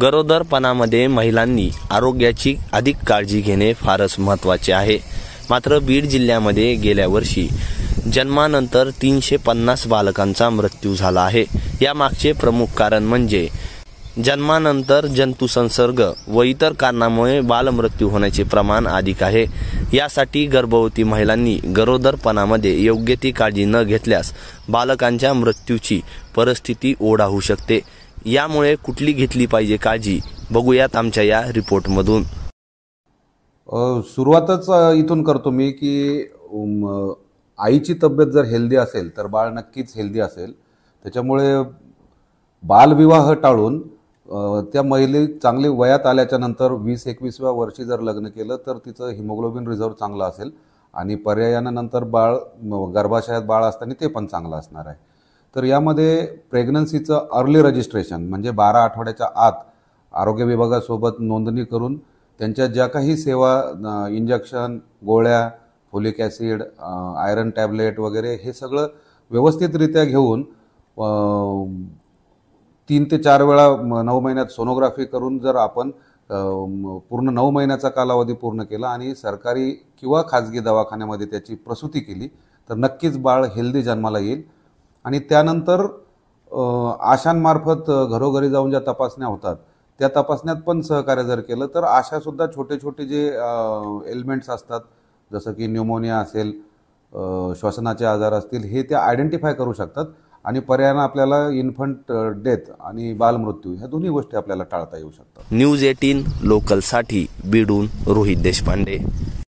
गरोदरपणामध्ये महिलांनी आरोग्याची अधिक काळजी घेणे फारच महत्त्वाचे आहे मात्र बीड जिल्ह्यामध्ये गेल्या वर्षी जन्मानंतर तीनशे पन्नास बालकांचा मृत्यू झाला आहे यामागचे प्रमुख कारण म्हणजे जन्मानंतर जंतुसंसर्ग व इतर कारणामुळे बालमृत्यू होण्याचे प्रमाण अधिक आहे यासाठी गर्भवती महिलांनी गरोदरपणामध्ये योग्य ती काळजी न घेतल्यास बालकांच्या मृत्यूची परिस्थिती होऊ शकते यामुळे कुठली घेतली पाहिजे काळजी बघूयात आमच्या या रिपोर्टमधून सुरुवातच इथून करतो मी की आईची तब्येत जर हेल्दी असेल तर बाळ नक्कीच हेल्दी असेल त्याच्यामुळे बालविवाह टाळून त्या महिले चांगली वयात आल्याच्या नंतर वीस एकवीसव्या वर्षी जर लग्न केलं तर तिचं हिमोग्लोबिन रिझर्व चांगलं असेल आणि पर्यायानं नंतर बाळ गर्भाशयात बाळ असताना ते पण चांगलं असणार आहे तर यामध्ये प्रेग्नन्सीचं अर्ली रजिस्ट्रेशन म्हणजे बारा आठवड्याच्या आत आरोग्य विभागासोबत नोंदणी करून त्यांच्या ज्या काही सेवा इंजेक्शन गोळ्या फोलिक ॲसिड आयरन टॅबलेट वगैरे हे सगळं व्यवस्थितरित्या घेऊन तीन ते चार वेळा नऊ महिन्यात सोनोग्राफी करून जर आपण पूर्ण नऊ महिन्याचा कालावधी पूर्ण केला आणि सरकारी किंवा खाजगी दवाखान्यामध्ये त्याची प्रसूती केली तर नक्कीच बाळ हेल्दी जन्माला येईल आणि त्यानंतर आशांमार्फत घरोघरी जाऊन ज्या तपासण्या होतात त्या तपासण्यात पण सहकार्य जर केलं तर सुद्धा छोटे छोटे जे एलिमेंट्स असतात जसं की न्यूमोनिया असेल श्वसनाचे आजार असतील हे त्या आयडेंटिफाय करू शकतात आणि पर्यायानं आपल्याला इन्फंट डेथ आणि बालमृत्यू ह्या दोन्ही गोष्टी आपल्याला टाळता येऊ शकतात न्यूज एटीन लोकलसाठी बिडून रोहित देशपांडे